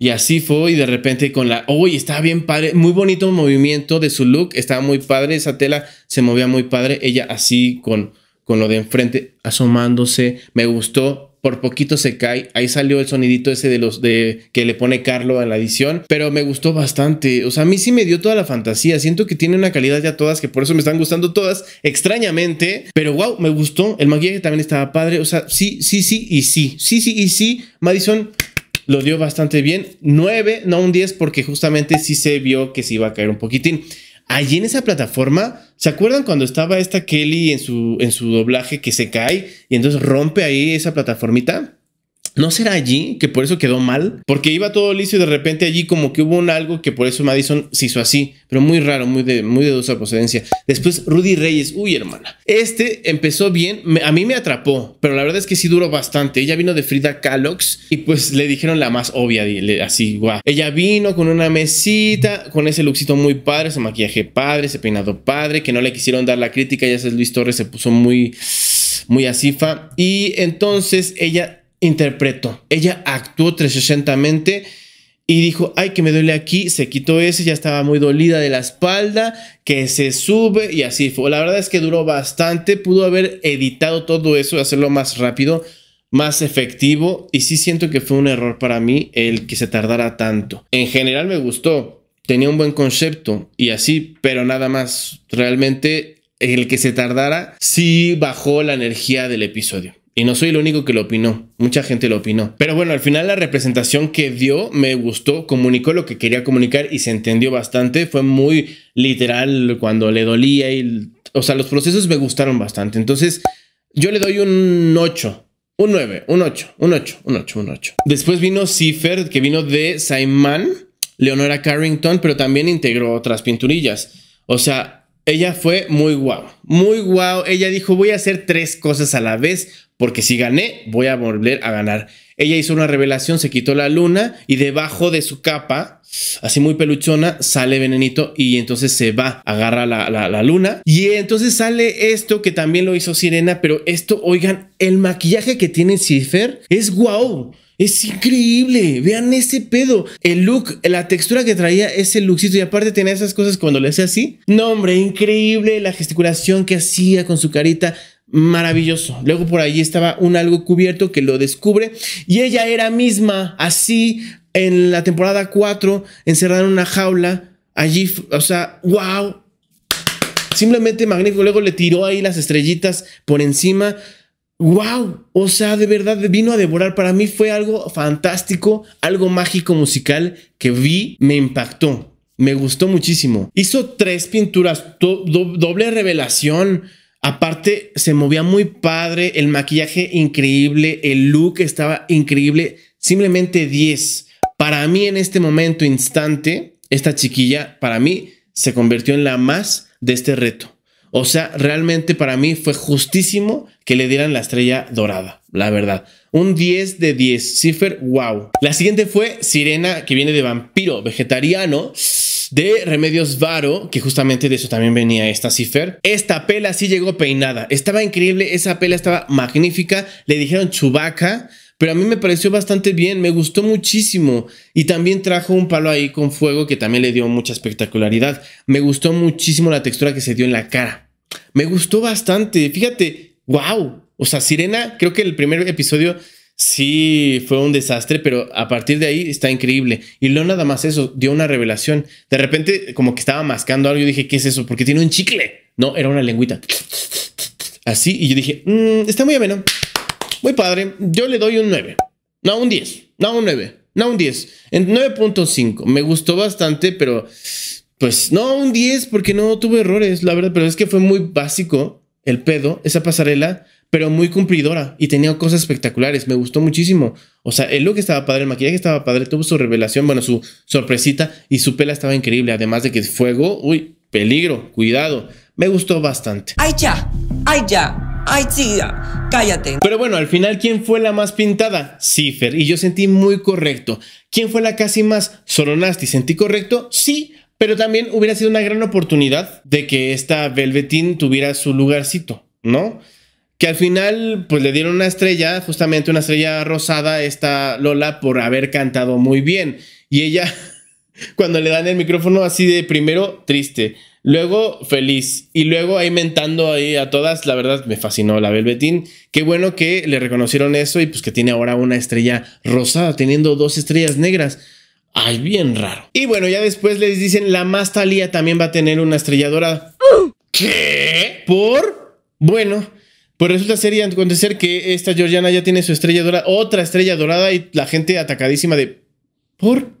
Y así fue, y de repente con la, uy, estaba bien padre, muy bonito movimiento de su look, estaba muy padre, esa tela se movía muy padre, ella así con, con lo de enfrente, asomándose, me gustó, por poquito se cae, ahí salió el sonidito ese de los de que le pone Carlo en la edición, pero me gustó bastante, o sea, a mí sí me dio toda la fantasía, siento que tiene una calidad ya todas, que por eso me están gustando todas, extrañamente, pero wow, me gustó, el maquillaje también estaba padre, o sea, sí, sí, sí, y sí, sí, sí, y sí, Madison lo dio bastante bien. 9, no un 10, porque justamente sí se vio que se iba a caer un poquitín. Allí en esa plataforma, ¿se acuerdan cuando estaba esta Kelly en su, en su doblaje que se cae y entonces rompe ahí esa plataformita? ¿No será allí que por eso quedó mal? Porque iba todo liso y de repente allí como que hubo un algo que por eso Madison se hizo así, pero muy raro, muy de, muy dudosa procedencia. Después Rudy Reyes, uy hermana, este empezó bien, a mí me atrapó, pero la verdad es que sí duró bastante. Ella vino de Frida Kahlox y pues le dijeron la más obvia, así, guau. Ella vino con una mesita, con ese luxito muy padre, ese maquillaje padre, ese peinado padre, que no le quisieron dar la crítica, ya sabes, Luis Torres se puso muy muy asifa. Y entonces ella interpretó. Ella actuó 360 y dijo, ay, que me duele aquí, se quitó ese, ya estaba muy dolida de la espalda, que se sube y así fue. La verdad es que duró bastante, pudo haber editado todo eso, hacerlo más rápido, más efectivo y sí siento que fue un error para mí el que se tardara tanto. En general me gustó, tenía un buen concepto y así, pero nada más, realmente el que se tardara sí bajó la energía del episodio. Y no soy el único que lo opinó, mucha gente lo opinó. Pero bueno, al final la representación que dio me gustó, comunicó lo que quería comunicar y se entendió bastante. Fue muy literal cuando le dolía O sea, los procesos me gustaron bastante. Entonces, yo le doy un 8. Un 9, un 8, un 8, un 8, un 8. Después vino Cipher, que vino de Simon, Leonora Carrington, pero también integró otras pinturillas. O sea, ella fue muy guau, muy guau. Ella dijo, voy a hacer tres cosas a la vez porque si gané, voy a volver a ganar. Ella hizo una revelación, se quitó la luna y debajo de su capa, así muy peluchona, sale Venenito y entonces se va, agarra la, la, luna. Y entonces sale esto que también lo hizo Sirena, pero esto, oigan, el maquillaje que tiene Cipher es guau. Es increíble, vean ese pedo. El look, la textura que traía ese lookcito y aparte tenía esas cosas cuando le hacía así. No, hombre, increíble la gesticulación que hacía con su carita maravilloso. Luego por allí estaba un algo cubierto que lo descubre y ella era misma así en la temporada 4 encerrada en una jaula allí, o sea, wow. Simplemente magnífico. Luego le tiró ahí las estrellitas por encima. ¡Wow! O sea, de verdad vino a devorar. Para mí fue algo fantástico, algo mágico musical que vi, me impactó, me gustó muchísimo. Hizo tres pinturas, doble revelación. Aparte, se movía muy padre, el maquillaje increíble, el look estaba increíble, simplemente 10. Para mí en este momento, instante, esta chiquilla, para mí, se convirtió en la más de este reto. O sea, realmente para mí fue justísimo que le dieran la estrella dorada, la verdad. Un 10 de 10, Cipher, wow. La siguiente fue Sirena, que viene de vampiro vegetariano de Remedios Varo, que justamente de eso también venía esta Cifer. Esta pela sí llegó peinada. Estaba increíble, esa pela estaba magnífica. Le dijeron Chubaca pero a mí me pareció bastante bien, me gustó muchísimo y también trajo un palo ahí con fuego que también le dio mucha espectacularidad. Me gustó muchísimo la textura que se dio en la cara. Me gustó bastante, fíjate, wow. O sea, Sirena, creo que el primer episodio sí fue un desastre, pero a partir de ahí está increíble. Y no nada más eso, dio una revelación. De repente, como que estaba mascando algo, yo dije, ¿qué es eso? Porque tiene un chicle. No, era una lengüita. Así, y yo dije, mm, está muy ameno, muy padre. Yo le doy un 9, no un 10, no un 9, no un 10, en 9.5. Me gustó bastante, pero pues no un 10 porque no tuve errores, la verdad, pero es que fue muy básico el pedo, esa pasarela pero muy cumplidora y tenía cosas espectaculares. Me gustó muchísimo. O sea, el look estaba padre, el maquillaje estaba padre, tuvo su revelación, bueno, su sorpresita y su pela estaba increíble. Además de que fuego, uy, peligro, cuidado. Me gustó bastante. ¡Ay, ya! ¡Ay, ya! ¡Ay, ¡Cállate! Pero bueno, al final, ¿quién fue la más pintada? Cifer. Y yo sentí muy correcto. ¿Quién fue la casi más? y ¿Sentí correcto? Sí. Pero también hubiera sido una gran oportunidad de que esta Velvetín tuviera su lugarcito, ¿no? que al final pues le dieron una estrella, justamente una estrella rosada a esta Lola por haber cantado muy bien. Y ella, cuando le dan el micrófono así de primero triste, luego feliz y luego ahí mentando ahí a todas, la verdad me fascinó la Velvetín. Qué bueno que le reconocieron eso y pues que tiene ahora una estrella rosada, teniendo dos estrellas negras. Ay, bien raro. Y bueno, ya después les dicen la más talía también va a tener una estrella dorada. ¡Uh! ¿Qué? ¿Por? Bueno, pues resulta ser y acontecer que esta Georgiana ya tiene su estrella dorada, otra estrella dorada y la gente atacadísima de... ¿Por?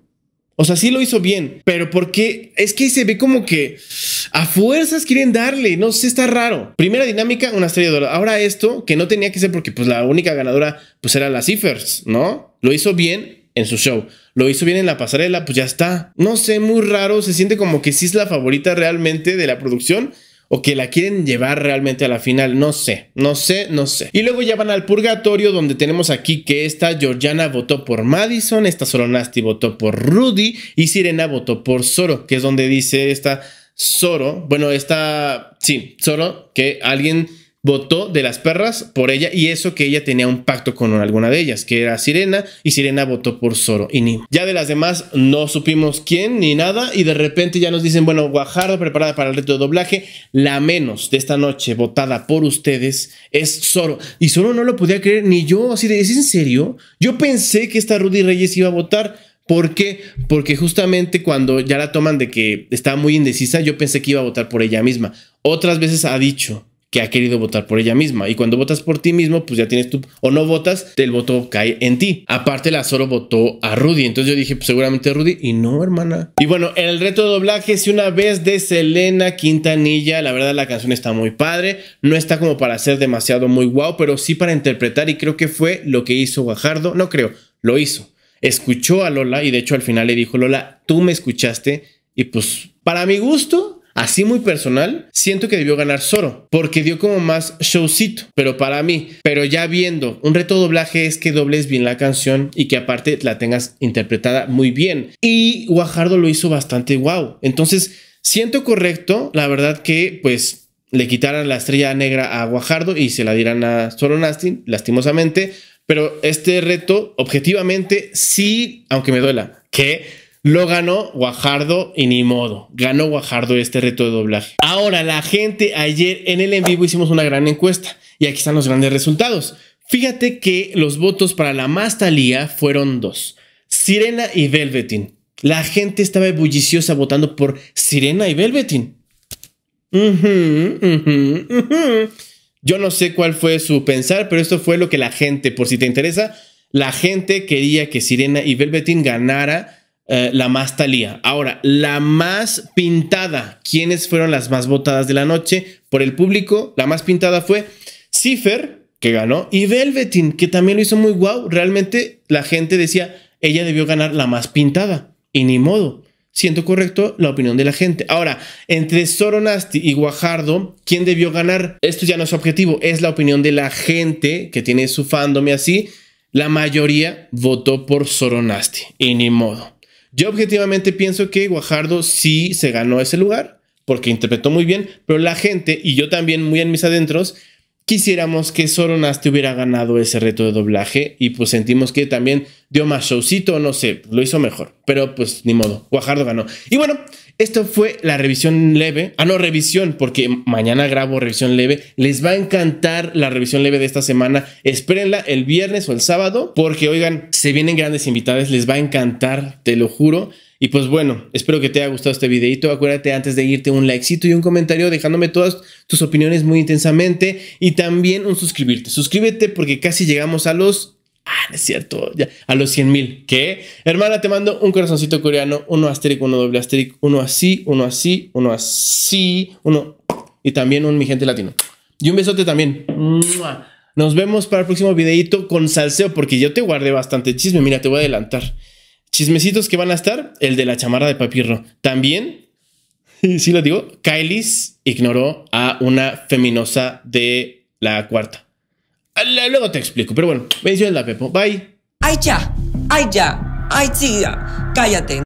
O sea, sí lo hizo bien, pero porque es que se ve como que a fuerzas quieren darle, no sé, está raro. Primera dinámica, una estrella dorada. Ahora esto, que no tenía que ser porque pues la única ganadora pues era la Cifers, ¿no? Lo hizo bien en su show. Lo hizo bien en la pasarela, pues ya está. No sé, muy raro, se siente como que sí es la favorita realmente de la producción o que la quieren llevar realmente a la final, no sé, no sé, no sé. Y luego ya van al purgatorio donde tenemos aquí que esta Georgiana votó por Madison, esta Solo Nasty votó por Rudy y Sirena votó por Zoro, que es donde dice esta Zoro, bueno, esta, sí, Zoro, que alguien votó de las perras por ella y eso que ella tenía un pacto con alguna de ellas, que era Sirena, y Sirena votó por Zoro y ni Ya de las demás no supimos quién ni nada y de repente ya nos dicen, bueno, Guajardo preparada para el reto de doblaje, la menos de esta noche votada por ustedes es Zoro. Y Zoro no lo podía creer ni yo, así de, ¿es en serio? Yo pensé que esta Rudy Reyes iba a votar. ¿Por qué? Porque justamente cuando ya la toman de que está muy indecisa, yo pensé que iba a votar por ella misma. Otras veces ha dicho, que ha querido votar por ella misma. Y cuando votas por ti mismo, pues ya tienes tú O no votas, el voto cae en ti. Aparte, la solo votó a Rudy. Entonces yo dije, pues seguramente Rudy. Y no, hermana. Y bueno, el reto de doblaje es una vez de Selena Quintanilla. La verdad, la canción está muy padre. No está como para ser demasiado muy guau, pero sí para interpretar. Y creo que fue lo que hizo Guajardo. No creo, lo hizo. Escuchó a Lola y de hecho al final le dijo, Lola, tú me escuchaste. Y pues, para mi gusto, Así muy personal, siento que debió ganar Zoro, porque dio como más showcito, pero para mí. Pero ya viendo, un reto doblaje es que dobles bien la canción y que aparte la tengas interpretada muy bien. Y Guajardo lo hizo bastante wow. Entonces, siento correcto, la verdad que pues le quitaran la estrella negra a Guajardo y se la dieran a Zoro Nasty, lastimosamente. Pero este reto, objetivamente, sí, aunque me duela, que lo ganó Guajardo y ni modo. Ganó Guajardo este reto de doblaje. Ahora, la gente ayer en el en vivo hicimos una gran encuesta y aquí están los grandes resultados. Fíjate que los votos para la más talía fueron dos. Sirena y Velvetin. La gente estaba ebulliciosa votando por Sirena y Velvetin. Yo no sé cuál fue su pensar, pero esto fue lo que la gente, por si te interesa, la gente quería que Sirena y Velvetin ganara eh, la más talía. Ahora, la más pintada. ¿Quiénes fueron las más votadas de la noche por el público? La más pintada fue Cipher, que ganó, y Velvetin, que también lo hizo muy guau. Realmente la gente decía, ella debió ganar la más pintada. Y ni modo. Siento correcto la opinión de la gente. Ahora, entre Soronasti y Guajardo, ¿quién debió ganar? Esto ya no es objetivo, es la opinión de la gente que tiene su fandom y así. La mayoría votó por Soronasti, Y ni modo. Yo objetivamente pienso que Guajardo sí se ganó ese lugar, porque interpretó muy bien, pero la gente, y yo también muy en mis adentros, quisiéramos que Soronaste hubiera ganado ese reto de doblaje y pues sentimos que también dio más showcito, no sé, lo hizo mejor, pero pues ni modo, Guajardo ganó. Y bueno, esto fue la revisión leve. Ah, no, revisión, porque mañana grabo revisión leve. Les va a encantar la revisión leve de esta semana. Espérenla el viernes o el sábado, porque oigan, se vienen grandes invitadas, les va a encantar, te lo juro. Y pues bueno, espero que te haya gustado este videito. Acuérdate antes de irte un likecito y un comentario dejándome todas tus opiniones muy intensamente y también un suscribirte. Suscríbete porque casi llegamos a los Ah, es cierto. Ya, a los 100 mil. ¿Qué? Hermana, te mando un corazoncito coreano, uno asterisco, uno doble asterisco, uno así, uno así, uno así, uno. Y también un mi gente latino. Y un besote también. Nos vemos para el próximo videito con salseo, porque yo te guardé bastante chisme. Mira, te voy a adelantar. Chismecitos que van a estar, el de la chamarra de papirro. También, si lo digo, Kylie ignoró a una feminosa de la cuarta. Ah, luego te explico, pero bueno, bendiciones la Pepo. Bye. Ay ya, ay ya, ay tía, cállate.